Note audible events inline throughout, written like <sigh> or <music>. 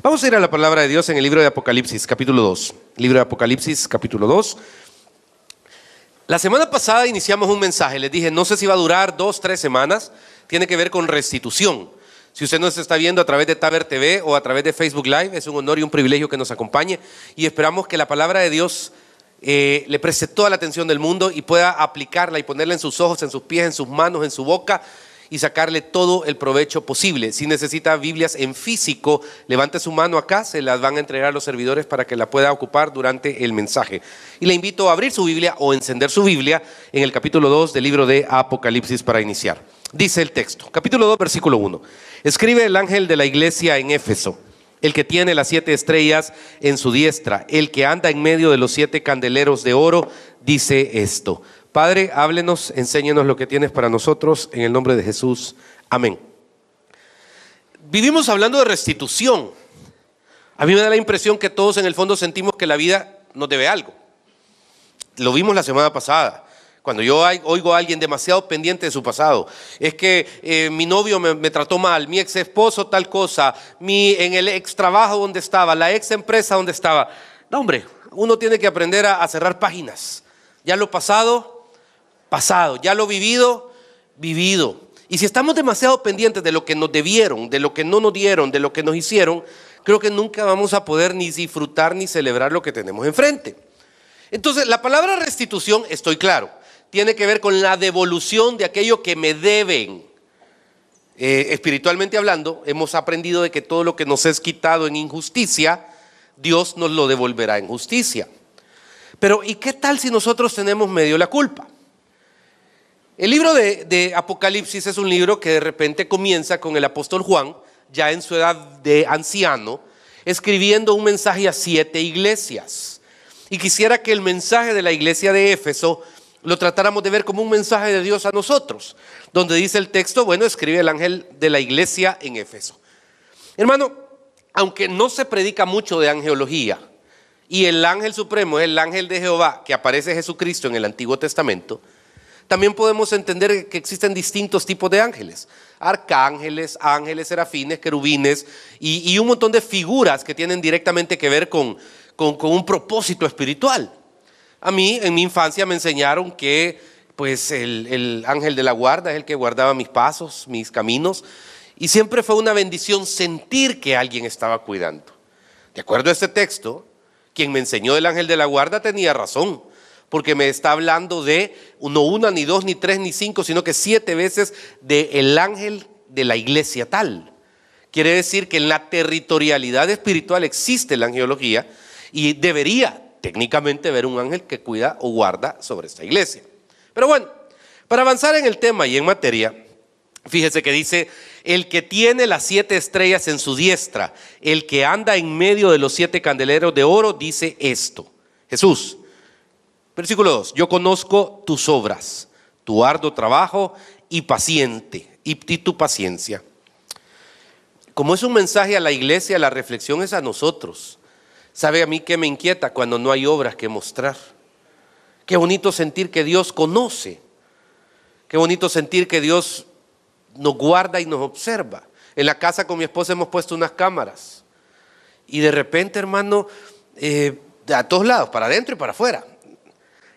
Vamos a ir a la palabra de Dios en el libro de Apocalipsis, capítulo 2. Libro de Apocalipsis, capítulo 2. La semana pasada iniciamos un mensaje, les dije, no sé si va a durar dos, tres semanas, tiene que ver con restitución. Si usted nos está viendo a través de Taber TV o a través de Facebook Live, es un honor y un privilegio que nos acompañe y esperamos que la palabra de Dios eh, le preste toda la atención del mundo y pueda aplicarla y ponerla en sus ojos, en sus pies, en sus manos, en su boca, y sacarle todo el provecho posible. Si necesita Biblias en físico, levante su mano acá, se las van a entregar a los servidores para que la pueda ocupar durante el mensaje. Y le invito a abrir su Biblia o encender su Biblia en el capítulo 2 del libro de Apocalipsis para iniciar. Dice el texto, capítulo 2, versículo 1. Escribe el ángel de la iglesia en Éfeso el que tiene las siete estrellas en su diestra, el que anda en medio de los siete candeleros de oro, dice esto. Padre, háblenos, enséñenos lo que tienes para nosotros en el nombre de Jesús. Amén. Vivimos hablando de restitución. A mí me da la impresión que todos en el fondo sentimos que la vida nos debe algo. Lo vimos la semana pasada. Cuando yo oigo a alguien demasiado pendiente de su pasado, es que eh, mi novio me, trató mal, mi ex esposo tal cosa, mi, en el ex trabajo donde estaba, la ex empresa donde estaba. No, hombre, uno tiene que aprender a cerrar páginas. Ya lo pasado, pasado, ya lo vivido, vivido. Y si estamos demasiado pendientes de lo que nos debieron, de lo que no nos dieron, de lo que nos hicieron, creo que nunca vamos a poder ni disfrutar ni celebrar lo que tenemos enfrente. Entonces, la palabra restitución, estoy claro, tiene que ver con la devolución de aquello que me deben. Eh, espiritualmente hablando, hemos aprendido de que todo lo que nos es quitado en injusticia, Dios nos lo devolverá en justicia. Pero ¿y qué tal si nosotros tenemos medio la culpa? El libro de, Apocalipsis es un libro que de repente comienza con el apóstol Juan, ya en su edad de anciano, escribiendo un mensaje a siete iglesias. Y quisiera que el mensaje de la iglesia de Éfeso lo tratáramos de ver como un mensaje de Dios a nosotros, donde dice el texto, bueno, escribe el ángel de la iglesia en Éfeso. Hermano, aunque no se predica mucho de angeología, y el ángel supremo es el ángel de Jehová, que aparece Jesucristo en el Antiguo Testamento, también podemos entender que existen distintos tipos de ángeles. Arcángeles, ángeles, serafines, querubines y, un montón de figuras que tienen directamente que ver con, con, un propósito espiritual. A mí en mi infancia me enseñaron que pues el, ángel de la guarda es el que guardaba mis pasos, mis caminos. Y siempre fue una bendición sentir que alguien estaba cuidando. De acuerdo a este texto, quien me enseñó el ángel de la guarda tenía razón porque me está hablando de no una, ni dos, ni tres, ni cinco, sino que siete veces del el ángel de la iglesia tal. Quiere decir que en la territorialidad espiritual existe la angiología y debería técnicamente haber un ángel que cuida o guarda sobre esta iglesia. Pero bueno, para avanzar en el tema y en materia, Fíjese que dice, el que tiene las siete estrellas en su diestra, el que anda en medio de los siete candeleros de oro, dice esto. Jesús, Versículo 2. Yo conozco tus obras, tu arduo trabajo y paciente, y tu paciencia. Como es un mensaje a la iglesia, la reflexión es a nosotros. ¿Sabe a mí qué me inquieta cuando no hay obras que mostrar? Qué bonito sentir que Dios conoce. Qué bonito sentir que Dios nos guarda y nos observa. En la casa con mi esposa hemos puesto unas cámaras. Y de repente, hermano, eh, a todos lados, para adentro y para afuera.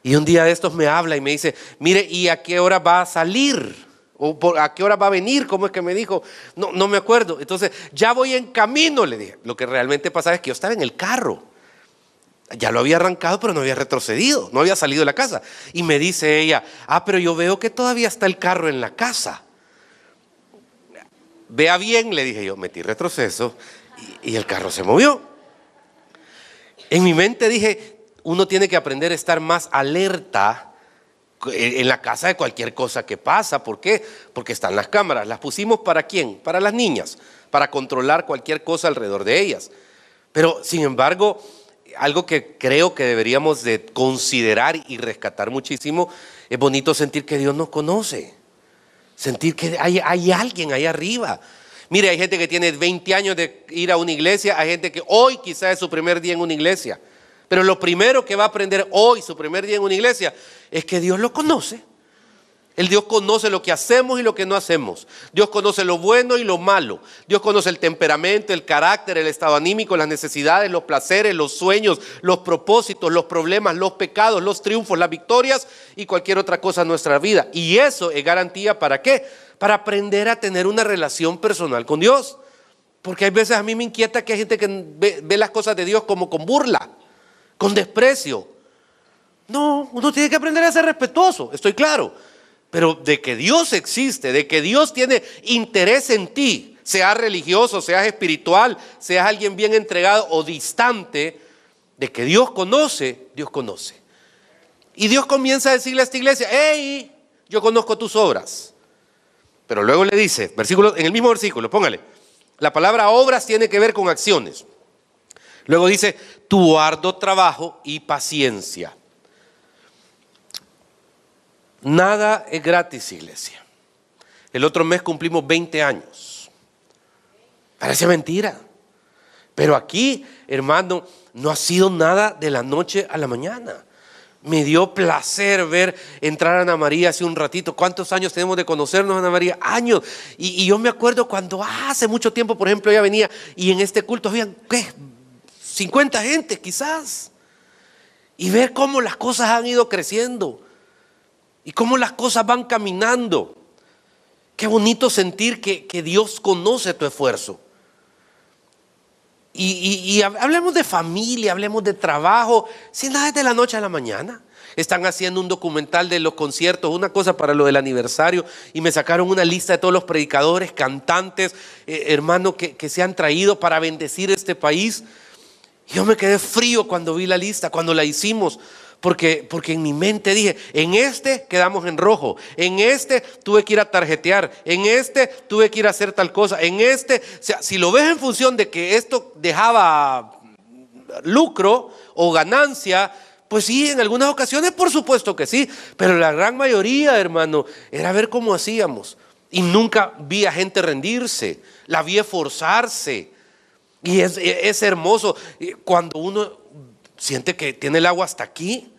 Y un día de estos me habla y me dice, mire, ¿y a qué hora va a salir? ¿O a qué hora va a venir? ¿Cómo es que me dijo? No, no me acuerdo. Entonces, ya voy en camino, le dije. Lo que realmente pasaba es que yo estaba en el carro. Ya lo había arrancado, pero no había retrocedido, no había salido de la casa. Y me dice ella, ah, pero yo veo que todavía está el carro en la casa. Vea bien, le dije yo, metí retroceso y el carro se movió. En mi mente dije, uno tiene que aprender a estar más alerta en la casa de cualquier cosa que pasa. ¿Por qué? Porque están las cámaras. ¿Las pusimos para quién? Para las niñas, para controlar cualquier cosa alrededor de ellas. Pero, sin embargo, algo que creo que deberíamos de considerar y rescatar muchísimo, es bonito sentir que Dios nos conoce, sentir que hay, hay alguien ahí arriba. Mire, hay gente que tiene 20 años de ir a una iglesia, hay gente que hoy quizás es su primer día en una iglesia. Pero lo primero que va a aprender hoy, su primer día en una iglesia, es que Dios lo conoce. El Dios conoce lo que hacemos y lo que no hacemos. Dios conoce lo bueno y lo malo. Dios conoce el temperamento, el carácter, el estado anímico, las necesidades, los placeres, los sueños, los propósitos, los problemas, los pecados, los triunfos, las victorias y cualquier otra cosa en nuestra vida. Y eso es garantía para qué? Para aprender a tener una relación personal con Dios. Porque hay veces a mí me inquieta que hay gente que ve, ve las cosas de Dios como con burla con desprecio. No, uno tiene que aprender a ser respetuoso, estoy claro. Pero de que Dios existe, de que Dios tiene interés en ti, seas religioso, seas espiritual, seas alguien bien entregado o distante, de que Dios conoce, Dios conoce. Y Dios comienza a decirle a esta iglesia, hey, yo conozco tus obras. Pero luego le dice, versículo, en el mismo versículo, póngale, la palabra obras tiene que ver con acciones. Luego dice, tu arduo trabajo y paciencia. Nada es gratis, iglesia. El otro mes cumplimos 20 años. Parece mentira. Pero aquí, hermano, no ha sido nada de la noche a la mañana. Me dio placer ver entrar a Ana María hace un ratito. ¿Cuántos años tenemos de conocernos, Ana María? Años. Y, yo me acuerdo cuando hace mucho tiempo, por ejemplo, ella venía y en este culto, habían... ¿qué? 50 gente quizás, y ver cómo las cosas han ido creciendo y cómo las cosas van caminando. Qué bonito sentir que, Dios conoce tu esfuerzo. Y, hablemos de familia, hablemos de trabajo, si nada es de la noche a la mañana. Están haciendo un documental de los conciertos, una cosa para lo del aniversario, y me sacaron una lista de todos los predicadores, cantantes, eh, hermanos que, que se han traído para bendecir este país. Yo me quedé frío cuando vi la lista, cuando la hicimos, porque, porque en mi mente dije, en este quedamos en rojo, en este tuve que ir a tarjetear, en este tuve que ir a hacer tal cosa, en este, o sea, si lo ves en función de que esto dejaba lucro o ganancia, pues sí, en algunas ocasiones por supuesto que sí, pero la gran mayoría, hermano, era ver cómo hacíamos. Y nunca vi a gente rendirse, la vi esforzarse, y es, e, hermoso cuando uno siente que tiene el agua hasta aquí,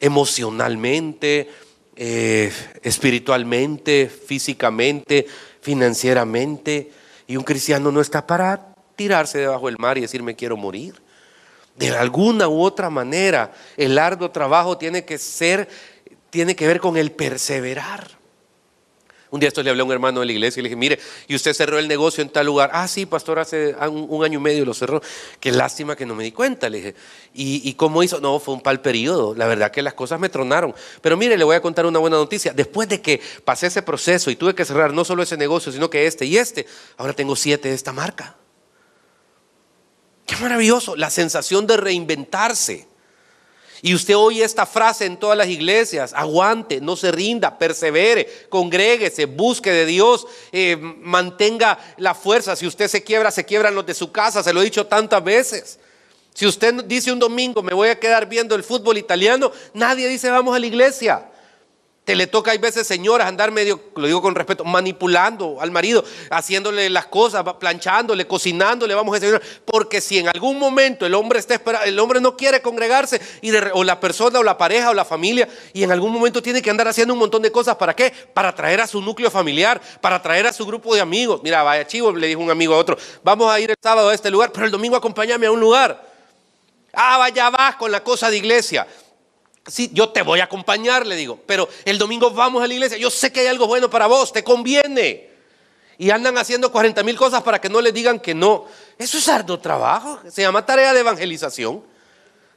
emocionalmente, eh, espiritualmente, físicamente, financieramente. Y un cristiano no está para tirarse debajo del mar y decir me quiero morir. De alguna u otra manera, el arduo trabajo tiene que ser, tiene que ver con el perseverar. Un día esto le hablé a un hermano de la iglesia y le dije, mire, y usted cerró el negocio en tal lugar. Ah, sí, pastor, hace un, año y medio lo cerró. Qué lástima que no me di cuenta, le dije. ¿Y, ¿Y, cómo hizo? No, fue un pal periodo. La verdad que las cosas me tronaron. Pero mire, le voy a contar una buena noticia. Después de que pasé ese proceso y tuve que cerrar no solo ese negocio, sino que este y este, ahora tengo siete de esta marca. Qué maravilloso, la sensación de reinventarse. Y usted oye esta frase en todas las iglesias, aguante, no se rinda, persevere, congréguese, busque de Dios, eh, mantenga la fuerza. Si usted se quiebra, se quiebran los de su casa, se lo he dicho tantas veces. Si usted dice un domingo, me voy a quedar viendo el fútbol italiano, nadie dice vamos a la iglesia. Se este, le toca, a veces, señoras, andar medio, lo digo con respeto, manipulando al marido, haciéndole las cosas, planchándole, cocinándole, vamos a decir, porque si en algún momento el hombre está el hombre no quiere congregarse, y o la persona, o la pareja, o la familia, y en algún momento tiene que andar haciendo un montón de cosas, ¿para qué? Para traer a su núcleo familiar, para traer a su grupo de amigos. Mira, vaya chivo, le dijo un amigo a otro, vamos a ir el sábado a este lugar, pero el domingo acompáñame a un lugar. Ah, vaya vas con la cosa de iglesia si yo te voy a acompañar, le digo, pero el domingo vamos a la iglesia. Yo sé que hay algo bueno para vos, te conviene. Y andan haciendo 40 mil cosas para que no le digan que no. Eso es arduo trabajo, se llama tarea de evangelización.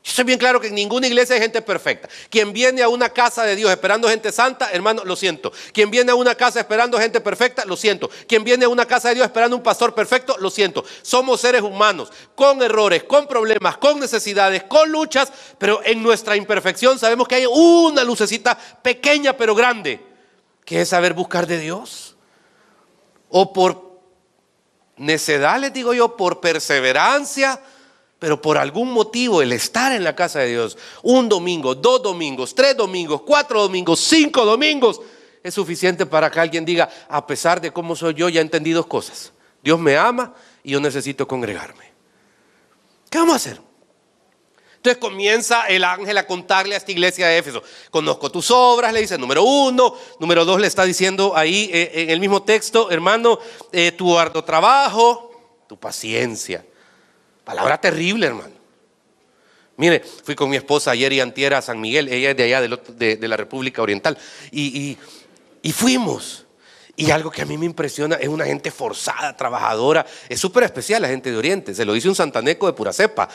Yo soy bien claro que en ninguna iglesia hay gente perfecta. Quien viene a una casa de Dios esperando gente santa, hermano, lo siento. Quien viene a una casa esperando gente perfecta, lo siento. Quien viene a una casa de Dios esperando un pastor perfecto, lo siento. Somos seres humanos, con errores, con problemas, con necesidades, con luchas, pero en nuestra imperfección sabemos que hay una lucecita pequeña pero grande, que es saber buscar de Dios. O por necedad, les digo yo, por perseverancia pero por algún motivo el estar en la casa de Dios, un domingo, dos domingos, tres domingos, cuatro domingos, cinco domingos, es suficiente para que alguien diga, a pesar de cómo soy yo, ya entendí dos cosas. Dios me ama y yo necesito congregarme. ¿Qué vamos a hacer? Entonces comienza el ángel a contarle a esta iglesia de Éfeso, conozco tus obras, le dice número uno, número dos le está diciendo ahí eh, en el mismo texto, hermano, eh, tu arduo trabajo, tu paciencia. Palabra terrible, hermano. Mire, fui con mi esposa ayer y Antiera a San Miguel, ella es de allá de, la República Oriental, y, fuimos. Y algo que a mí me impresiona es una gente forzada, trabajadora. Es súper especial la gente de Oriente. Se lo dice un santaneco de pura cepa.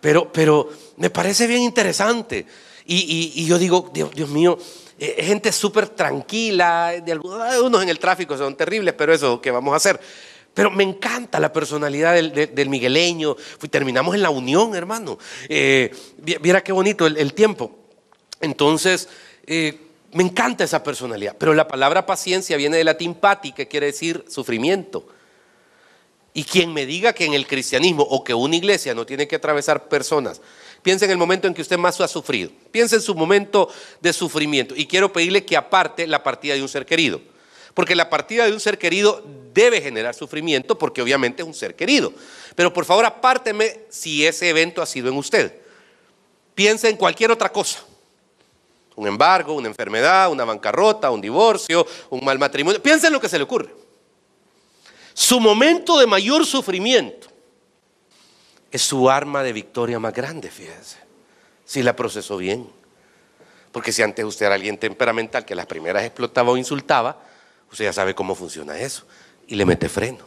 Pero, pero me parece bien interesante. Y, yo digo, Dios, mío, eh, es gente súper tranquila. De algunos, en el tráfico son terribles, pero eso, ¿qué vamos a hacer? Pero me encanta la personalidad del, migueleño. terminamos en la unión, hermano. Eh, viera qué bonito el, tiempo. Entonces, eh, me encanta esa personalidad. Pero la palabra paciencia viene del latín pati, que quiere decir sufrimiento. Y quien me diga que en el cristianismo o que una iglesia no tiene que atravesar personas, piensa en el momento en que usted más ha sufrido, piensa en su momento de sufrimiento. Y quiero pedirle que aparte la partida de un ser querido. Porque la partida de un ser querido debe generar sufrimiento porque obviamente es un ser querido. Pero por favor apárteme si ese evento ha sido en usted. Piense en cualquier otra cosa. Un embargo, una enfermedad, una bancarrota, un divorcio, un mal matrimonio. Piensa en lo que se le ocurre. Su momento de mayor sufrimiento es su arma de victoria más grande, fíjense. Si la procesó bien. Porque si antes usted era alguien temperamental que las primeras explotaba o insultaba, usted ya sabe cómo funciona eso y le mete freno.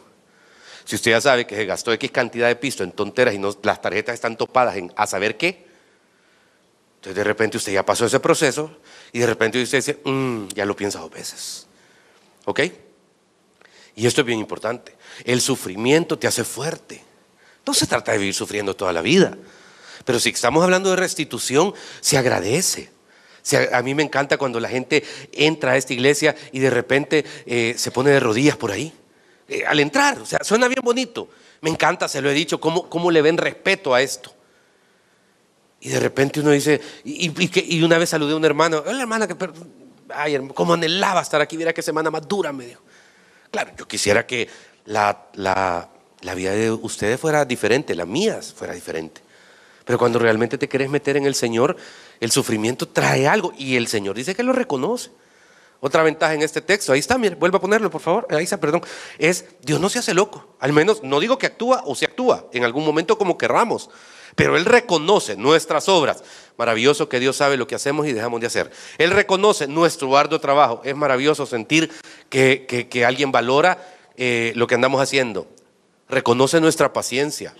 Si usted ya sabe que se gastó X cantidad de pisto en tonteras y no, las tarjetas están topadas en a saber qué, entonces de repente usted ya pasó ese proceso y de repente usted dice, mm, ya lo piensa dos veces. ¿Ok? Y esto es bien importante. El sufrimiento te hace fuerte. No se trata de vivir sufriendo toda la vida. Pero si estamos hablando de restitución, se agradece a mí me encanta cuando la gente entra a esta iglesia y de repente eh, se pone de rodillas por ahí. Eh, al entrar, o sea, suena bien bonito. Me encanta, se lo he dicho, cómo, cómo le ven respeto a esto. Y de repente uno dice, y, una vez saludé a un hermano, hola hermana, que, cómo anhelaba estar aquí, viera qué semana más dura, me dijo. Claro, yo quisiera que la, la vida de ustedes fuera diferente, la mía fuera diferente. Pero cuando realmente te querés meter en el Señor, el sufrimiento trae algo y el Señor dice que lo reconoce. Otra ventaja en este texto, ahí está, mire, a ponerlo, por favor, ahí está, perdón, es Dios no se hace loco, al menos no digo que actúa o se actúa en algún momento como querramos, pero Él reconoce nuestras obras. Maravilloso que Dios sabe lo que hacemos y dejamos de hacer. Él reconoce nuestro arduo trabajo. Es maravilloso sentir que, alguien valora eh, lo que andamos haciendo. Reconoce nuestra paciencia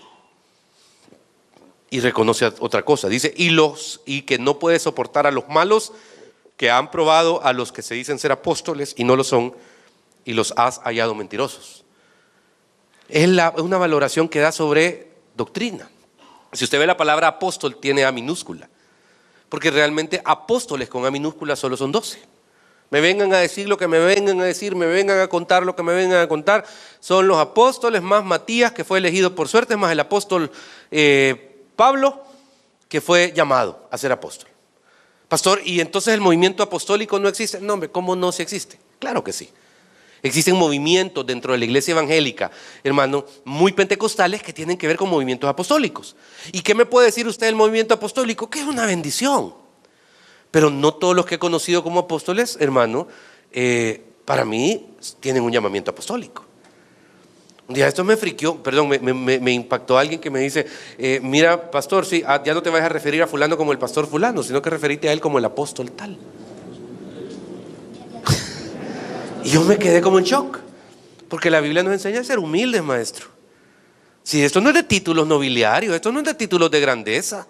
y reconoce otra cosa. Dice, y, los, y que no puede soportar a los malos que han probado a los que se dicen ser apóstoles y no lo son, y los has hallado mentirosos. Es una valoración que da sobre doctrina. Si usted ve la palabra apóstol, tiene A minúscula. Porque realmente apóstoles con A minúscula solo son doce. Me vengan a decir lo que me vengan a decir, me vengan a contar lo que me vengan a contar. Son los apóstoles más Matías, que fue elegido por suerte, más el apóstol eh, Pablo, que fue llamado a ser apóstol. Pastor, ¿y entonces el movimiento apostólico no existe? No, hombre, ¿cómo no se existe? Claro que sí. Existen movimientos dentro de la iglesia evangélica, hermano, muy pentecostales que tienen que ver con movimientos apostólicos. ¿Y qué me puede decir usted del movimiento apostólico? Que es una bendición. Pero no todos los que he conocido como apóstoles, hermano, eh, para mí tienen un llamamiento apostólico. Ya, esto me friqueó, perdón, me, impactó alguien que me dice, eh, mira, pastor, sí, ah, ya no te vas a referir a fulano como el pastor fulano, sino que referiste a él como el apóstol tal. <laughs> y yo me quedé como en shock, porque la Biblia nos enseña a ser humildes, maestro. Si esto no es de títulos nobiliarios, esto no es de títulos de grandeza.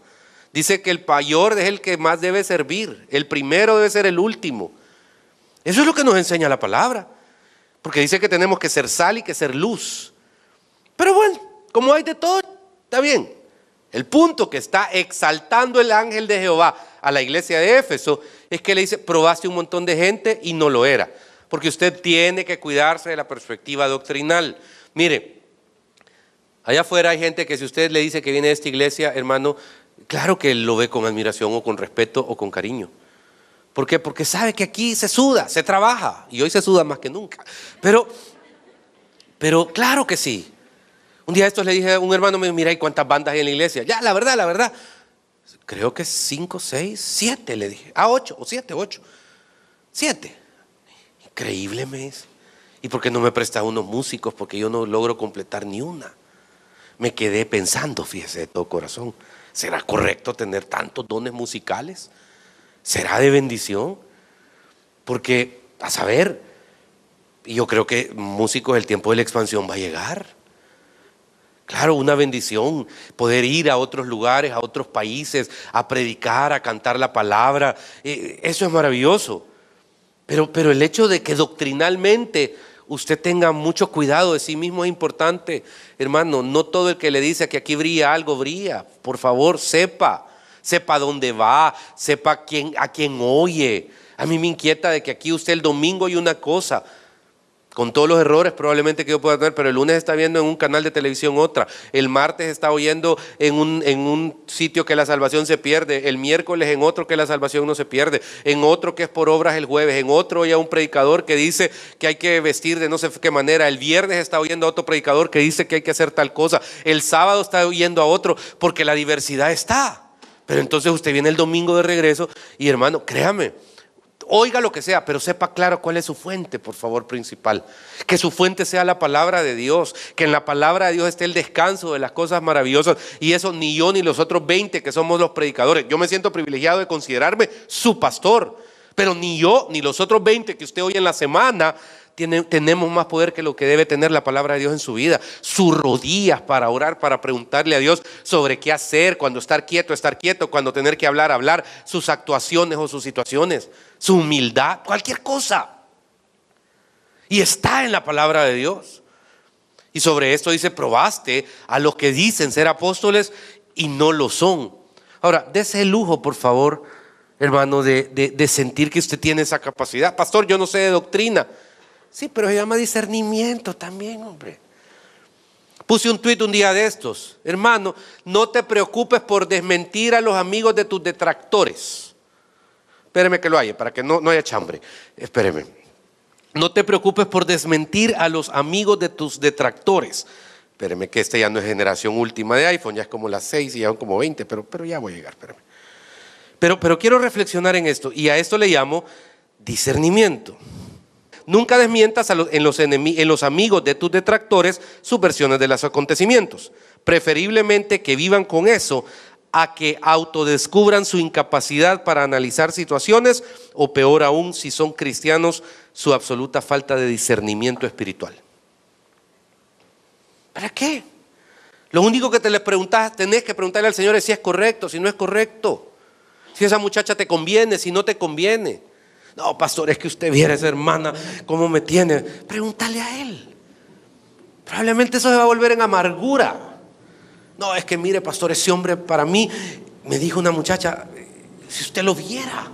Dice que el mayor es el que más debe servir, el primero debe ser el último. Eso es lo que nos enseña la palabra. Porque dice que tenemos que ser sal y que ser luz. Pero bueno, como hay de todo, está bien. El punto que está exaltando el ángel de Jehová a la iglesia de Éfeso es que le dice, probaste un montón de gente y no lo era. Porque usted tiene que cuidarse de la perspectiva doctrinal. Mire, allá afuera hay gente que si usted le dice que viene de esta iglesia, hermano, claro que lo ve con admiración o con respeto o con cariño. ¿Por qué? Porque sabe que aquí se suda, se trabaja, y hoy se suda más que nunca. Pero, pero claro que sí. Un día estos le dije a un hermano, mira, ¿y cuántas bandas hay en la iglesia? Ya, la verdad, la verdad. Creo que cinco, seis, siete, le dije. Ah, ocho, o siete, ocho. Siete. Increíble me dice. ¿Y por qué no me prestas unos músicos? Porque yo no logro completar ni una. Me quedé pensando, fíjese, de todo corazón. ¿Será correcto tener tantos dones musicales? ¿Será de bendición? Porque, a saber, yo creo que músicos, el tiempo de la expansión va a llegar. Claro, una bendición poder ir a otros lugares, a otros países, a predicar, a cantar la palabra. Eh, eso es maravilloso. Pero, pero el hecho de que doctrinalmente usted tenga mucho cuidado de sí mismo es importante. Hermano, no todo el que le dice que aquí brilla algo brilla. Por favor, sepa sepa dónde va, sepa quién, a quién oye. A mí me inquieta de que aquí usted el domingo hay una cosa, con todos los errores probablemente que yo pueda tener, pero el lunes está viendo en un canal de televisión otra, el martes está oyendo en un, en un sitio que la salvación se pierde, el miércoles en otro que la salvación no se pierde, en otro que es por obras el jueves, en otro a un predicador que dice que hay que vestir de no sé qué manera, el viernes está oyendo a otro predicador que dice que hay que hacer tal cosa, el sábado está oyendo a otro, porque la diversidad está. Pero entonces usted viene el domingo de regreso y hermano, créame, oiga lo que sea, pero sepa claro cuál es su fuente, por favor, principal. Que su fuente sea la palabra de Dios, que en la palabra de Dios esté el descanso de las cosas maravillosas. Y eso ni yo ni los otros 20 que somos los predicadores. Yo me siento privilegiado de considerarme su pastor, pero ni yo ni los otros 20 que usted oye en la semana tenemos más poder que lo que debe tener la palabra de Dios en su vida. Sus rodillas para orar, para preguntarle a Dios sobre qué hacer, cuando estar quieto, estar quieto, cuando tener que hablar, hablar, sus actuaciones o sus situaciones, su humildad, cualquier cosa. Y está en la palabra de Dios. Y sobre esto dice, probaste a los que dicen ser apóstoles y no lo son. Ahora, dése el lujo, por favor, hermano, de sentir que usted tiene esa capacidad. Pastor, yo no sé de doctrina. Sí, pero se llama discernimiento también, hombre. Puse un tuit un día de estos. Hermano, no te preocupes por desmentir a los amigos de tus detractores. Espéreme que lo haya, para que no, no haya chambre. Espéreme. No te preocupes por desmentir a los amigos de tus detractores. Espéreme que este ya no es generación última de iPhone, ya es como las 6 y ya son como 20, pero, pero ya voy a llegar, espéreme. Pero, pero quiero reflexionar en esto y a esto le llamo discernimiento. Nunca desmientas los, en, los en los amigos de tus detractores sus versiones de los acontecimientos. Preferiblemente que vivan con eso a que autodescubran su incapacidad para analizar situaciones o peor aún, si son cristianos, su absoluta falta de discernimiento espiritual. ¿Para qué? Lo único que te le preguntas tenés que preguntarle al Señor es si es correcto, si no es correcto, si esa muchacha te conviene, si no te conviene. No, pastor, es que usted viera a esa hermana, cómo me tiene. Pregúntale a él. Probablemente eso se va a volver en amargura. No, es que mire, pastor, ese hombre para mí, me dijo una muchacha, si usted lo viera.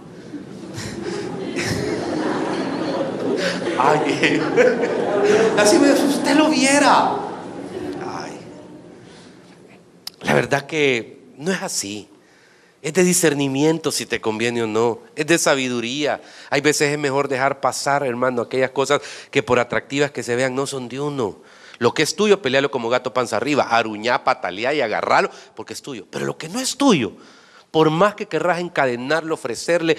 <laughs> Ay, así me dijo, si usted lo viera. Ay. La verdad que no es así. Es de discernimiento si te conviene o no. Es de sabiduría. Hay veces es mejor dejar pasar, hermano, aquellas cosas que por atractivas que se vean no son de uno. Lo que es tuyo, pelealo como gato panza arriba. Aruñá, patalear y agarrarlo porque es tuyo. Pero lo que no es tuyo, por más que querrás encadenarlo, ofrecerle,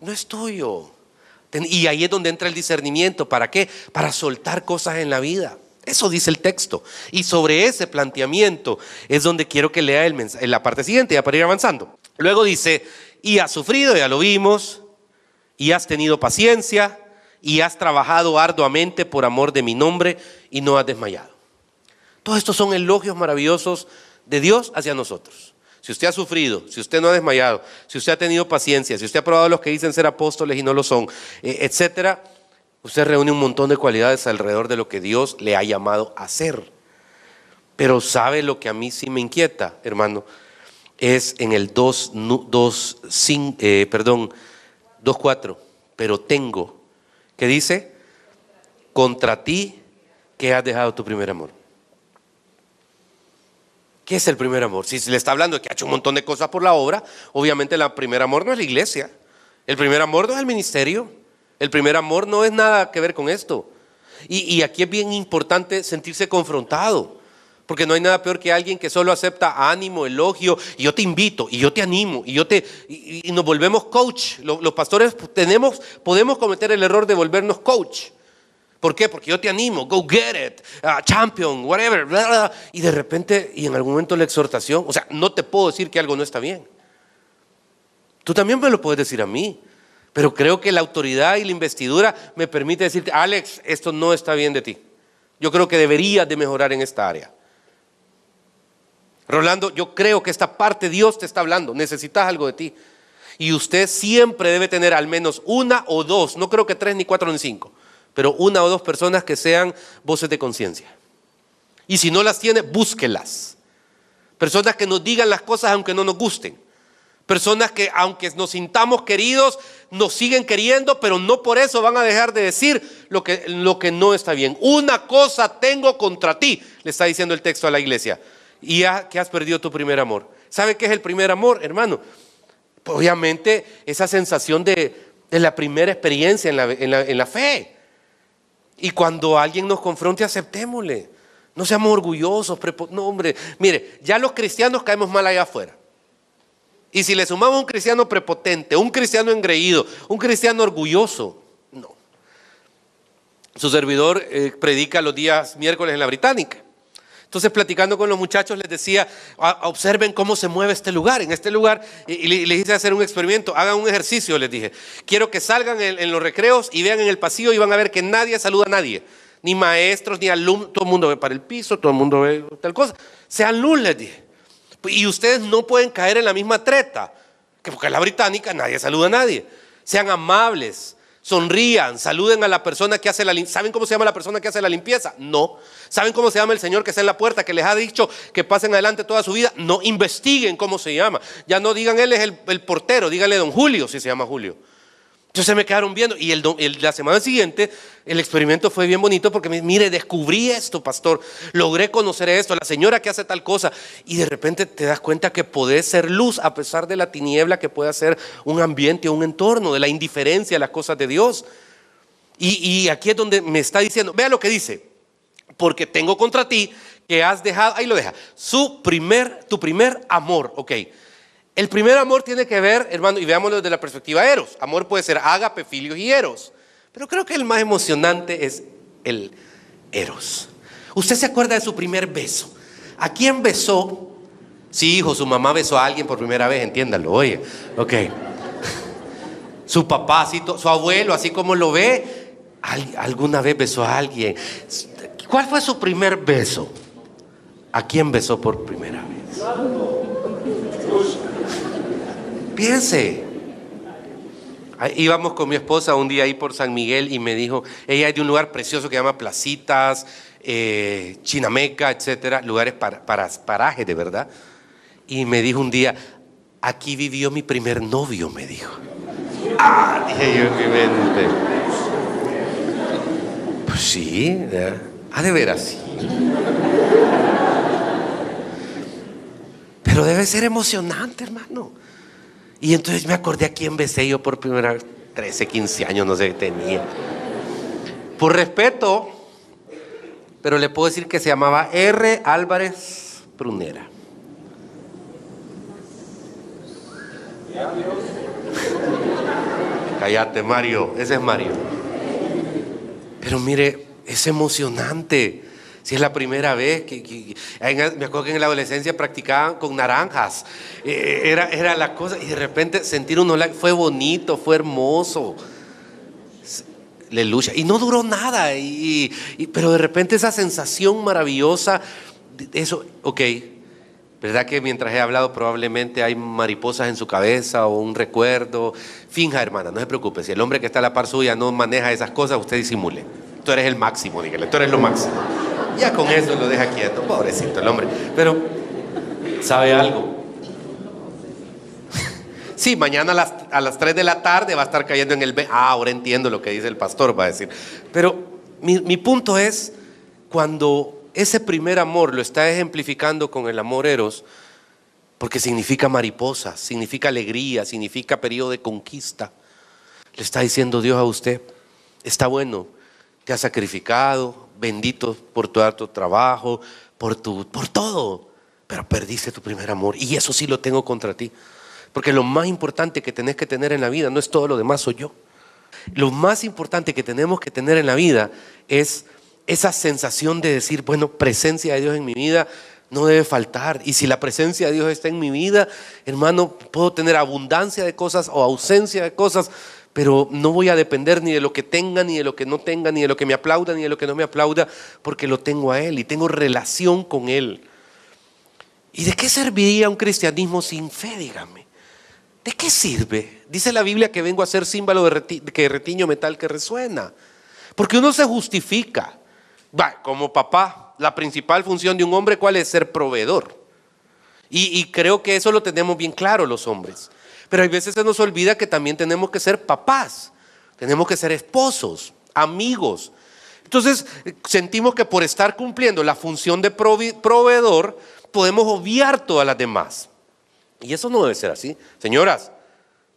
no es tuyo. Y ahí es donde entra el discernimiento. ¿Para qué? Para soltar cosas en la vida. Eso dice el texto. Y sobre ese planteamiento es donde quiero que lea el la parte siguiente, ya para ir avanzando. Luego dice, y has sufrido, ya lo vimos, y has tenido paciencia, y has trabajado arduamente por amor de mi nombre, y no has desmayado. Todos estos son elogios maravillosos de Dios hacia nosotros. Si usted ha sufrido, si usted no ha desmayado, si usted ha tenido paciencia, si usted ha probado a los que dicen ser apóstoles y no lo son, eh, etcétera, usted reúne un montón de cualidades alrededor de lo que Dios le ha llamado a hacer. Pero sabe lo que a mí sí me inquieta, hermano es en el 2, 2 2.4, pero tengo, que dice, contra ti que has dejado tu primer amor. ¿Qué es el primer amor? Si se le está hablando de que ha hecho un montón de cosas por la obra, obviamente el primer amor no es la iglesia, el primer amor no es el ministerio, el primer amor no es nada que ver con esto. Y, y aquí es bien importante sentirse confrontado. Porque no hay nada peor que alguien que solo acepta ánimo, elogio, y yo te invito, y yo te animo, y yo te y, nos volvemos coach. Los, pastores tenemos, podemos cometer el error de volvernos coach. ¿Por qué? Porque yo te animo, go get it, ah, champion, whatever, y de repente, y en algún momento la exhortación, o sea, no te puedo decir que algo no está bien. Tú también me lo puedes decir a mí, pero creo que la autoridad y la investidura me permite decirte, Alex, esto no está bien de ti. Yo creo que deberías de mejorar en esta área. Rolando, yo creo que esta parte Dios te está hablando, necesitas algo de ti. Y usted siempre debe tener al menos una o dos, no creo que tres, ni cuatro, ni cinco, pero una o dos personas que sean voces de conciencia. Y si no las tiene, búsquelas. Personas que nos digan las cosas aunque no nos gusten. Personas que aunque nos sintamos queridos, nos siguen queriendo, pero no por eso van a dejar de decir lo que, lo que no está bien. Una cosa tengo contra ti, le está diciendo el texto a la iglesia y ya que has perdido tu primer amor. ¿Sabe qué es el primer amor, hermano? Obviamente esa sensación de, la primera experiencia en la, en, la, fe. Y cuando alguien nos confronte, aceptémosle. No seamos orgullosos. No, hombre, mire, ya los cristianos caemos mal allá afuera. Y si le sumamos un cristiano prepotente, un cristiano engreído, un cristiano orgulloso, no. Su servidor eh, predica los días miércoles en la Británica. Entonces, platicando con los muchachos, les decía, observen cómo se mueve este lugar. En este lugar, y, les hice hacer un experimento, hagan un ejercicio, les dije. Quiero que salgan en, los recreos y vean en el pasillo y van a ver que nadie saluda a nadie. Ni maestros, ni alumnos. Todo el mundo ve para el piso, todo el mundo ve tal cosa. Sean luz, les dije. Y ustedes no pueden caer en la misma treta. Que porque es la británica, nadie saluda a nadie. Sean amables Sonrían, saluden a la persona que hace la limpieza. ¿Saben cómo se llama la persona que hace la limpieza? No. ¿Saben cómo se llama el Señor que está en la puerta, que les ha dicho que pasen adelante toda su vida? No, investiguen cómo se llama. Ya no digan él es el, el portero, díganle don Julio si se llama Julio. Entonces se me quedaron viendo y el, la semana siguiente el experimento fue bien bonito porque mire, descubrí esto, pastor, logré conocer esto, la señora que hace tal cosa y de repente te das cuenta que podés ser luz a pesar de la tiniebla que puede ser un ambiente o un entorno, de la indiferencia a las cosas de Dios. Y, y aquí es donde me está diciendo, vea lo que dice, porque tengo contra ti que has dejado, ahí lo deja, su primer, tu primer amor, ok. El primer amor tiene que ver, hermano, y veámoslo desde la perspectiva Eros. Amor puede ser ágape, filios y Eros. Pero creo que el más emocionante es el Eros. ¿Usted se acuerda de su primer beso? ¿A quién besó? Sí, hijo, su mamá besó a alguien por primera vez, entiéndalo, oye. Ok. <laughs> su papá, su abuelo, así como lo ve, alguna vez besó a alguien. ¿Cuál fue su primer beso? ¿A quién besó por primera vez? Piense. Íbamos con mi esposa un día ahí por San Miguel y me dijo, ella es de un lugar precioso que se llama Placitas, eh, Chinameca, etcétera, lugares para, para parajes de verdad. Y me dijo un día, aquí vivió mi primer novio, me dijo. Ah, dije yo Pues sí, ha de ver así. Pero debe ser emocionante, hermano. Y entonces me acordé a quién besé yo por primera vez. 13, 15 años, no sé qué tenía. Por respeto, pero le puedo decir que se llamaba R. Álvarez Prunera. <laughs> Cállate, Mario. Ese es Mario. Pero mire, es emocionante. Si es la primera vez que, me acuerdo que en la adolescencia practicaban con naranjas. Eh, era, era la cosa. Y de repente sentir un olor fue bonito, fue hermoso. lucha Y no duró nada. Y, pero de repente esa sensación maravillosa, eso, ok. ¿Verdad que mientras he hablado probablemente hay mariposas en su cabeza o un recuerdo? Finja, hermana, no se preocupe. Si el hombre que está a la par suya no maneja esas cosas, usted disimule. Tú eres el máximo, dígale. Tú eres lo máximo. Ya con eso lo deja quieto, pobrecito el hombre. Pero, ¿sabe algo? <laughs> Sí, mañana a las, 3 de la tarde va a estar cayendo en el... Ah, ahora entiendo lo que dice el pastor, va a decir. Pero mi, punto es, cuando ese primer amor lo está ejemplificando con el amor eros, porque significa mariposa, significa alegría, significa periodo de conquista. Le está diciendo Dios a usted, está bueno, te ha sacrificado, bendito por tu alto trabajo, por, tu, por todo, pero perdiste tu primer amor y eso sí lo tengo contra ti. Porque lo más importante que tenés que tener en la vida no es todo lo demás, soy yo. Lo más importante que tenemos que tener en la vida es esa sensación de decir, bueno, presencia de Dios en mi vida no debe faltar. Y si la presencia de Dios está en mi vida, hermano, puedo tener abundancia de cosas o ausencia de cosas, pero no voy a depender ni de lo que tenga, ni de lo que no tenga, ni de lo que me aplauda, ni de lo que no me aplauda, porque lo tengo a Él y tengo relación con Él. ¿Y de qué serviría un cristianismo sin fe, dígame? ¿De qué sirve? Dice la Biblia que vengo a ser símbolo de que retiño metal que resuena. Porque uno se justifica. Va, como papá, la principal función de un hombre, ¿cuál es? Ser proveedor. y creo que eso lo tenemos bien claro los hombres. Pero a veces se nos olvida que también tenemos que ser papás, tenemos que ser esposos, amigos. Entonces sentimos que por estar cumpliendo la función de proveedor podemos obviar todas las demás. Y eso no debe ser así. Señoras,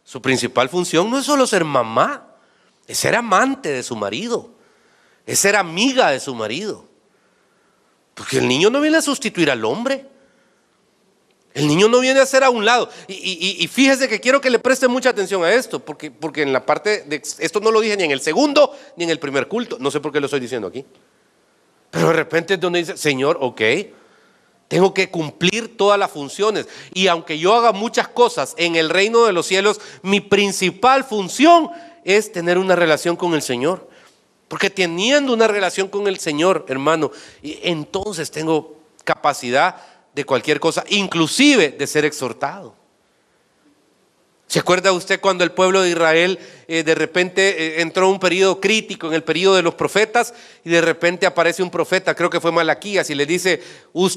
su principal función no es solo ser mamá, es ser amante de su marido, es ser amiga de su marido. Porque el niño no viene a sustituir al hombre. El niño no viene a ser a un lado. Y, fíjese que quiero que le preste mucha atención a esto, porque, porque en la parte de esto no lo dije ni en el segundo ni en el primer culto. No sé por qué lo estoy diciendo aquí. Pero de repente es donde dice, Señor, ok, tengo que cumplir todas las funciones. Y aunque yo haga muchas cosas en el reino de los cielos, mi principal función es tener una relación con el Señor. Porque teniendo una relación con el Señor, hermano, entonces tengo capacidad de cualquier cosa, inclusive de ser exhortado. ¿Se acuerda usted cuando el pueblo de Israel eh, de repente entró eh, entró un periodo crítico en el periodo de los profetas y de repente aparece un profeta, creo que fue Malaquías, y le dice,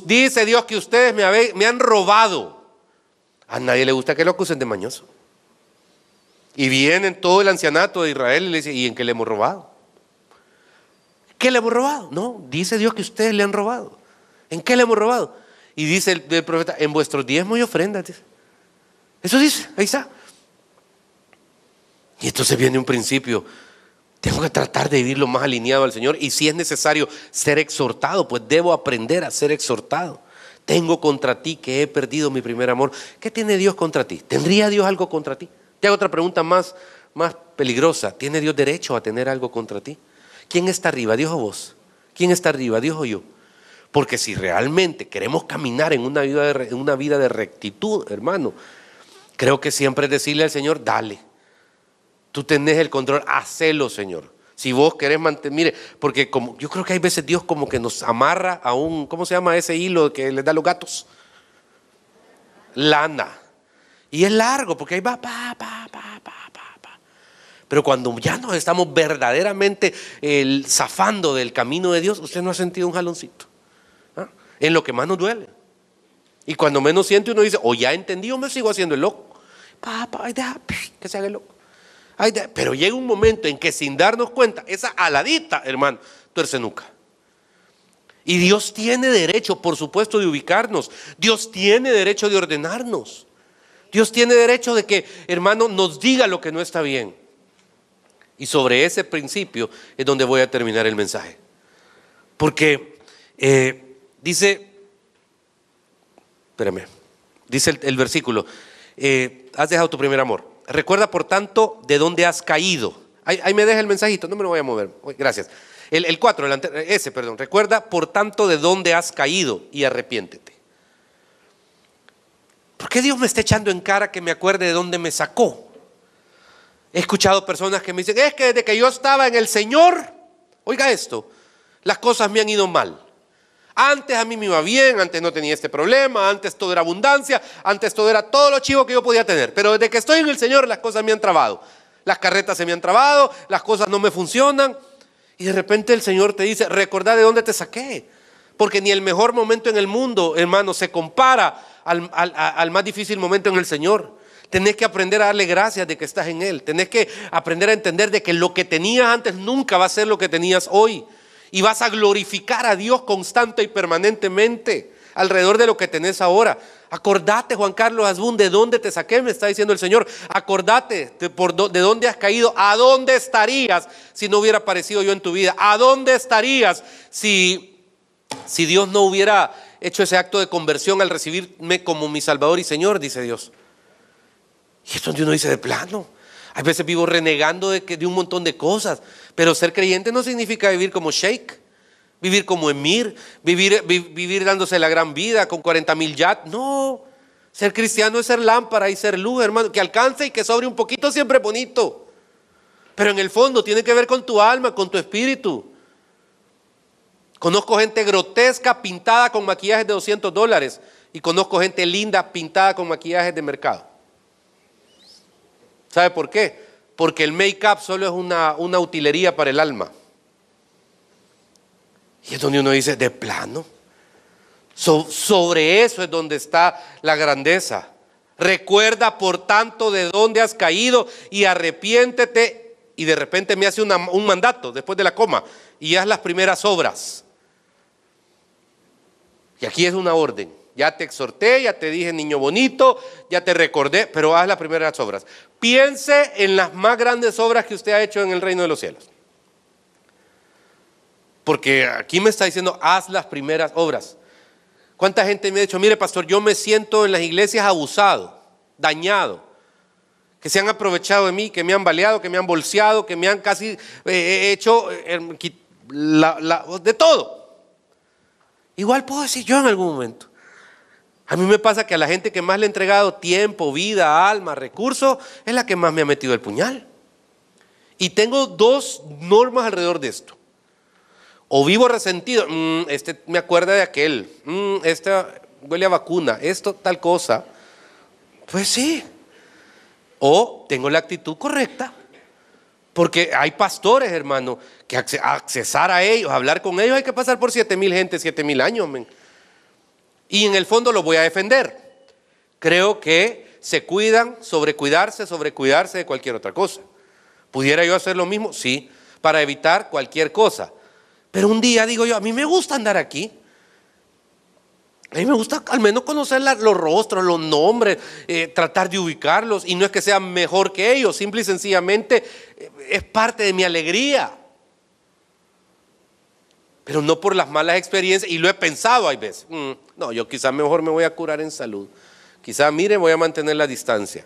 dice Dios que ustedes me, han robado. A nadie le gusta que lo acusen de mañoso. Y vienen todo el ancianato de Israel y le dice, ¿y en qué le hemos robado? ¿Qué le hemos robado? No, dice Dios que ustedes le han robado. ¿En qué le hemos robado? Y dice el, profeta, en vuestros diezmos y ofrendas. Eso dice, ahí está. Y entonces viene un principio. Tengo que tratar de vivir lo más alineado al Señor y si es necesario ser exhortado, pues debo aprender a ser exhortado. Tengo contra ti que he perdido mi primer amor. ¿Qué tiene Dios contra ti? ¿Tendría Dios algo contra ti? Te hago otra pregunta más, más peligrosa. ¿Tiene Dios derecho a tener algo contra ti? ¿Quién está arriba, Dios o vos? ¿Quién está arriba, Dios o yo? Porque si realmente queremos caminar en una vida de, una vida de rectitud, hermano, creo que siempre es decirle al Señor, dale. Tú tenés el control, hacelo, Señor. Si vos querés mantener, mire, porque como, yo creo que hay veces Dios como que nos amarra a un, ¿cómo se llama ese hilo que le da a los gatos? Lana. Y es largo, porque ahí va, pa, pa, pa, pa, pa, pa. Pero cuando ya nos estamos verdaderamente zafando del camino de Dios, usted no ha sentido un jaloncito en lo que más nos duele. Y cuando menos siente uno dice, o ya entendí o me sigo haciendo el loco. Papá, que se haga el loco. Pero llega un momento en que sin darnos cuenta, esa aladita, hermano, tuerce nuca. Y Dios tiene derecho, por supuesto, de ubicarnos. Dios tiene derecho de ordenarnos. Dios tiene derecho de que, hermano, nos diga lo que no está bien. Y sobre ese principio es donde voy a terminar el mensaje. Porque eh, Dice, espérame, dice el, versículo, eh, has dejado tu primer amor. Recuerda, por tanto, de dónde has caído. Ahí, me deja el mensajito, no me lo voy a mover. Gracias. El 4, el ese, perdón. Recuerda, por tanto, de dónde has caído y arrepiéntete. ¿Por qué Dios me está echando en cara que me acuerde de dónde me sacó? He escuchado personas que me dicen, es que desde que yo estaba en el Señor, oiga esto, las cosas me han ido mal. Antes a mí me iba bien, antes no tenía este problema, antes todo era abundancia, antes todo era todo lo chivo que yo podía tener. Pero desde que estoy en el Señor las cosas me han trabado. Las carretas se me han trabado, las cosas no me funcionan. Y de repente el Señor te dice, recordá de dónde te saqué. Porque ni el mejor momento en el mundo, hermano, se compara al, al más difícil momento en el Señor. Tenés que aprender a darle gracias de que estás en Él. Tenés que aprender a entender de que lo que tenías antes nunca va a ser lo que tenías hoy y vas a glorificar a Dios constante y permanentemente alrededor de lo que tenés ahora. Acordate, Juan Carlos Asbun, de dónde te saqué, me está diciendo el Señor. Acordate de, por de dónde has caído, a dónde estarías si no hubiera aparecido yo en tu vida, a dónde estarías si, si Dios no hubiera hecho ese acto de conversión al recibirme como mi Salvador y Señor, dice Dios. Y es donde uno dice de plano. Hay veces vivo renegando de, que, de un montón de cosas. Pero ser creyente no significa vivir como sheikh, vivir como emir, vivir, vivir dándose la gran vida con 40 mil yat. No, ser cristiano es ser lámpara y ser luz, hermano. Que alcance y que sobre un poquito siempre bonito. Pero en el fondo tiene que ver con tu alma, con tu espíritu. Conozco gente grotesca pintada con maquillajes de 200 dólares y conozco gente linda pintada con maquillajes de mercado. ¿Sabe por qué? porque el make-up solo es una, utilería para el alma. Y es donde uno dice, de plano. sobre eso es donde está la grandeza. Recuerda, por tanto, de dónde has caído y arrepiéntete. Y de repente me hace un mandato después de la coma y haz las primeras obras. Y aquí es una orden. Ya te exhorté, ya te dije niño bonito, ya te recordé, pero haz las primeras obras. Piense en las más grandes obras que usted ha hecho en el reino de los cielos. Porque aquí me está diciendo, haz las primeras obras. ¿Cuánta gente me ha dicho, mire pastor, yo me siento en las iglesias abusado, dañado, que se han aprovechado de mí, que me han baleado, que me han bolseado, que me han casi eh, eh, hecho eh, em, de todo? Igual puedo decir yo en algún momento. A mí me pasa que a la gente que más le he entregado tiempo, vida, alma, recursos, es la que más me ha metido el puñal. Y tengo dos normas alrededor de esto. O vivo resentido, mm, este me acuerda de aquel, mm, esta huele a vacuna, esto tal cosa. Pues sí. O tengo la actitud correcta. Porque hay pastores, hermano, que accesar a ellos, hablar con ellos, hay que pasar por siete mil gente, siete mil años y en el fondo lo voy a defender. Creo que se cuidan sobre cuidarse, sobre cuidarse de cualquier otra cosa. ¿Pudiera yo hacer lo mismo? Sí, para evitar cualquier cosa. Pero un día digo yo, a mí me gusta andar aquí. A mí me gusta al menos conocer los rostros, los nombres, eh, tratar de ubicarlos. Y no es que sea mejor que ellos, simple y sencillamente eh, es parte de mi alegría pero no por las malas experiencias, y lo he pensado hay veces. Mm, no, yo quizás mejor me voy a curar en salud. Quizás mire, voy a mantener la distancia.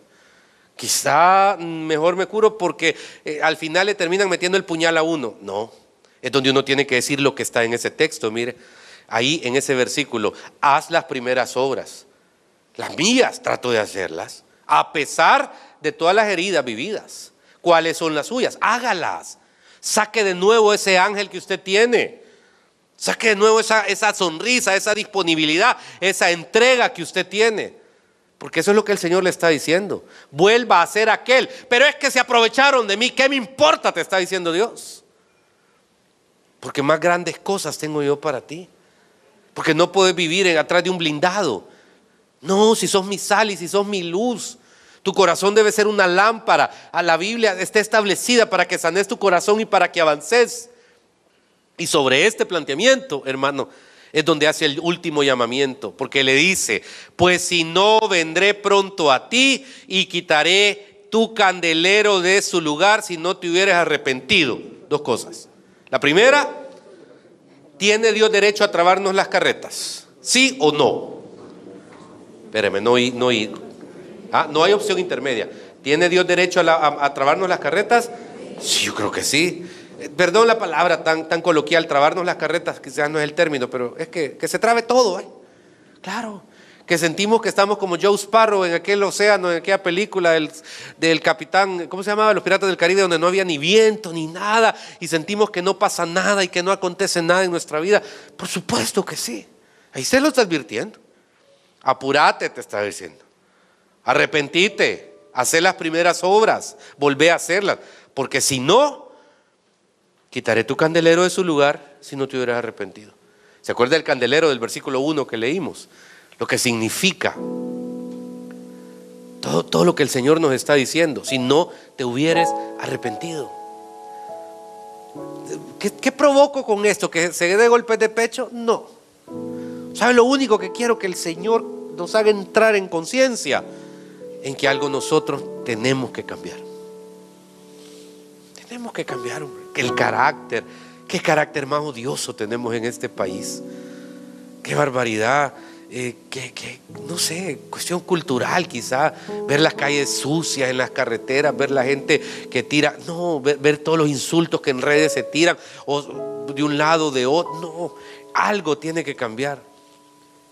Quizá mejor me curo porque eh, al final le terminan metiendo el puñal a uno. No, es donde uno tiene que decir lo que está en ese texto. Mire, ahí en ese versículo, haz las primeras obras. Las mías trato de hacerlas, a pesar de todas las heridas vividas. ¿Cuáles son las suyas? Hágalas. Saque de nuevo ese ángel que usted tiene. Saque de nuevo esa, sonrisa, esa disponibilidad, esa entrega que usted tiene. Porque eso es lo que el Señor le está diciendo. Vuelva a ser aquel. Pero es que se aprovecharon de mí. ¿Qué me importa? Te está diciendo Dios. Porque más grandes cosas tengo yo para ti. Porque no puedes vivir en, atrás de un blindado. No, si sos mi sal y si sos mi luz. Tu corazón debe ser una lámpara. A la Biblia está establecida para que sanes tu corazón y para que avances. Y sobre este planteamiento, hermano, es donde hace el último llamamiento, porque le dice, pues si no, vendré pronto a ti y quitaré tu candelero de su lugar si no te hubieras arrepentido. Dos cosas. La primera, ¿tiene Dios derecho a trabarnos las carretas? ¿Sí o no? Espéreme, no, ah, no, hay opción intermedia. ¿Tiene Dios derecho a, a trabarnos las carretas? Sí, yo creo que sí perdón la palabra tan, tan coloquial, trabarnos las carretas quizás no es el término, pero es que, que se trabe todo, ¿eh? Claro, que sentimos que estamos como Joe Sparrow en aquel océano, en aquella película del, capitán, ¿cómo se llamaba? Los Piratas del Caribe, donde no había ni viento ni nada, y sentimos que no pasa nada y que no acontece nada en nuestra vida. Por supuesto que sí. Ahí se lo está advirtiendo. Apúrate, te está diciendo. Arrepentite, haz las primeras obras, volvé a hacerlas, porque si no, Quitaré tu candelero de su lugar si no te hubieras arrepentido. ¿Se acuerda del candelero del versículo 1 que leímos? Lo que significa todo, todo, lo que el Señor nos está diciendo, si no te hubieras arrepentido. ¿Qué, provoco con esto? ¿Que se dé golpes de pecho? No. ¿Sabes lo único que quiero que el Señor nos haga entrar en conciencia? En que algo nosotros tenemos que cambiar. Tenemos que cambiar, hombre el carácter. Qué carácter más odioso tenemos en este país. Qué barbaridad. Eh, que, no sé, cuestión cultural quizá, ver las calles sucias en las carreteras, ver la gente que tira, no, ver, todos los insultos que en redes se tiran, o de un lado, de otro, no, algo tiene que cambiar.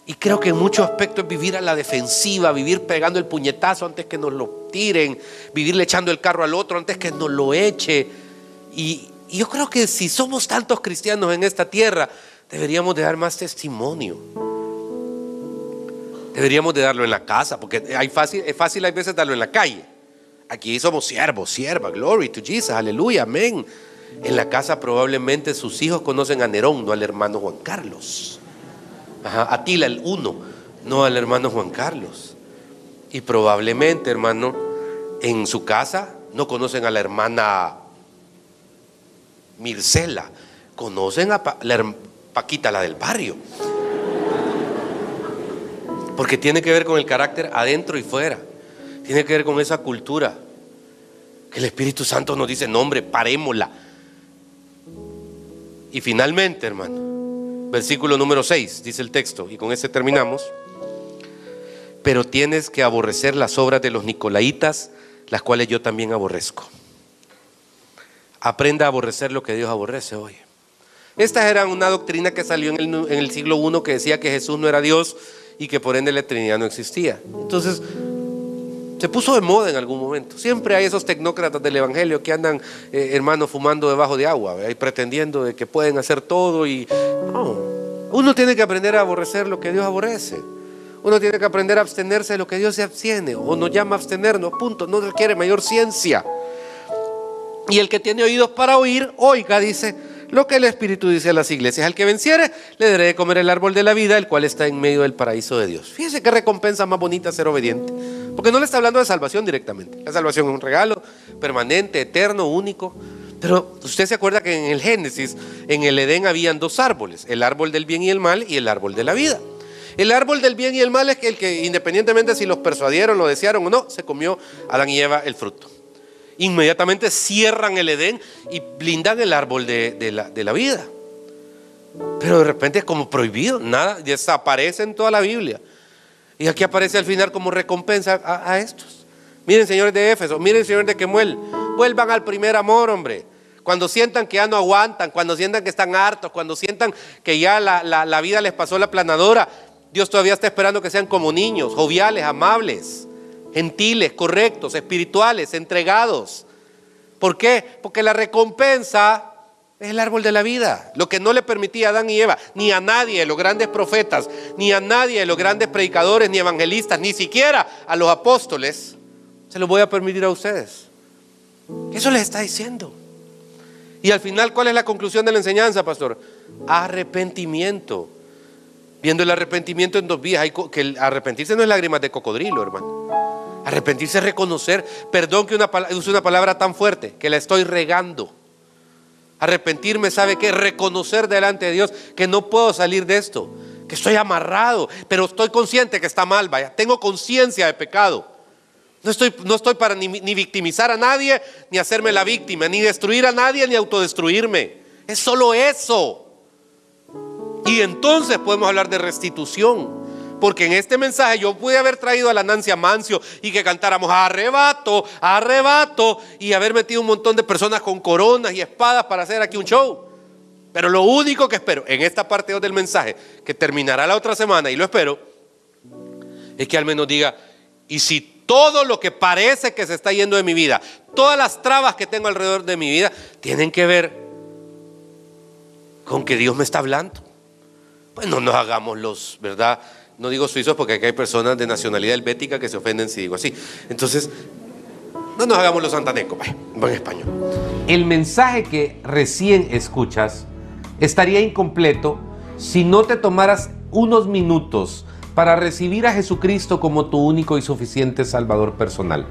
Y creo que en muchos aspectos es vivir a la defensiva, vivir pegando el puñetazo antes que nos lo tiren, vivirle echando el carro al otro antes que nos lo eche. Y, y yo creo que si somos tantos cristianos en esta tierra, deberíamos de dar más testimonio. Deberíamos de darlo en la casa, porque hay fácil, es fácil a veces darlo en la calle. Aquí somos siervos, sierva, glory to Jesus, aleluya, amén. En la casa probablemente sus hijos conocen a Nerón, no al hermano Juan Carlos. Ajá, Atila el uno, no al hermano Juan Carlos. Y probablemente, hermano, en su casa no conocen a la hermana Mircela. ¿Conocen a la Paquita, la del barrio? Porque tiene que ver con el carácter adentro y fuera. Tiene que ver con esa cultura. Que el Espíritu Santo nos dice, nombre, no, parémosla. Y finalmente, hermano, versículo número 6, dice el texto, y con ese terminamos. Pero tienes que aborrecer las obras de los nicolaitas, las cuales yo también aborrezco. Aprenda a aborrecer lo que Dios aborrece hoy. Estas era una doctrina que salió en el, siglo I que decía que Jesús no era Dios y que por ende la Trinidad no existía. Entonces, se puso de moda en algún momento. Siempre hay esos tecnócratas del Evangelio que andan, eh, hermano hermanos, fumando debajo de agua pretendiendo de que pueden hacer todo y... Uno tiene que aprender a aborrecer lo que Dios aborrece. Uno tiene que aprender a abstenerse de lo que Dios se abstiene o nos llama a abstenernos, punto. No requiere mayor ciencia. Y el que tiene oídos para oír, oiga, dice lo que el Espíritu dice a las iglesias. Al que venciere, le daré de comer el árbol de la vida, el cual está en medio del paraíso de Dios. Fíjese qué recompensa más bonita ser obediente. Porque no le está hablando de salvación directamente. La salvación es un regalo permanente, eterno, único. Pero usted se acuerda que en el Génesis, en el Edén habían dos árboles, el árbol del bien y el mal y el árbol de la vida. El árbol del bien y el mal es el que independientemente si los persuadieron, lo desearon o no, se comió Adán y Eva el fruto inmediatamente cierran el Edén y blindan el árbol de, la, vida. Pero de repente es como prohibido, nada, desaparece en toda la Biblia. Y aquí aparece al final como recompensa a, estos. Miren, señores de Éfeso, miren, señores de Quemuel, vuelvan al primer amor, hombre. Cuando sientan que ya no aguantan, cuando sientan que están hartos, cuando sientan que ya la, la vida les pasó la planadora, Dios todavía está esperando que sean como niños, joviales, amables gentiles, correctos, espirituales, entregados. ¿Por qué? Porque la recompensa es el árbol de la vida. Lo que no le permitía a Adán y Eva, ni a nadie de los grandes profetas, ni a nadie de los grandes predicadores, ni evangelistas, ni siquiera a los apóstoles, se lo voy a permitir a ustedes. Eso les está diciendo. Y al final, ¿cuál es la conclusión de la enseñanza, pastor? Arrepentimiento. Viendo el arrepentimiento en dos vías, hay que arrepentirse no es lágrimas de cocodrilo, hermano. Arrepentirse es reconocer, perdón que una, use una palabra tan fuerte, que la estoy regando. Arrepentirme, ¿sabe qué? Reconocer delante de Dios que no puedo salir de esto, que estoy amarrado, pero estoy consciente que está mal, vaya, tengo conciencia de pecado. No estoy, no estoy para ni, ni victimizar a nadie, ni hacerme la víctima, ni destruir a nadie, ni autodestruirme. Es solo eso. Y entonces podemos hablar de restitución porque en este mensaje yo pude haber traído a la Nancia Mancio y que cantáramos arrebato, arrebato, y haber metido un montón de personas con coronas y espadas para hacer aquí un show. Pero lo único que espero en esta parte del mensaje, que terminará la otra semana y lo espero, es que al menos diga, y si todo lo que parece que se está yendo de mi vida, todas las trabas que tengo alrededor de mi vida, tienen que ver con que Dios me está hablando. Pues no nos hagamos los, ¿verdad? No digo suizos porque aquí hay personas de nacionalidad helvética que se ofenden si digo así. Entonces, no nos hagamos los santanecos, pues, en español. El mensaje que recién escuchas estaría incompleto si no te tomaras unos minutos para recibir a Jesucristo como tu único y suficiente Salvador personal.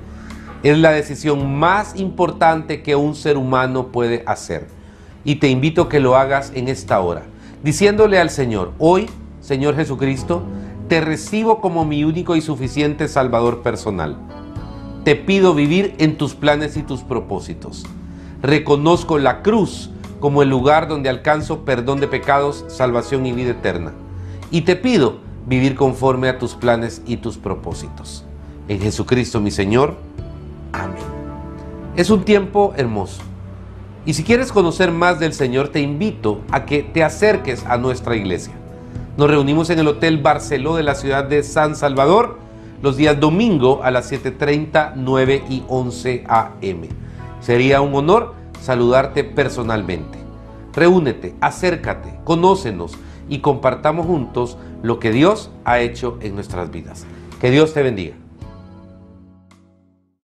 Es la decisión más importante que un ser humano puede hacer. Y te invito a que lo hagas en esta hora, diciéndole al Señor, hoy, Señor Jesucristo, te recibo como mi único y suficiente Salvador personal. Te pido vivir en tus planes y tus propósitos. Reconozco la cruz como el lugar donde alcanzo perdón de pecados, salvación y vida eterna. Y te pido vivir conforme a tus planes y tus propósitos. En Jesucristo mi Señor. Amén. Es un tiempo hermoso. Y si quieres conocer más del Señor, te invito a que te acerques a nuestra iglesia. Nos reunimos en el Hotel Barceló de la ciudad de San Salvador los días domingo a las 7.30, 9 y 11 am. Sería un honor saludarte personalmente. Reúnete, acércate, conócenos y compartamos juntos lo que Dios ha hecho en nuestras vidas. Que Dios te bendiga.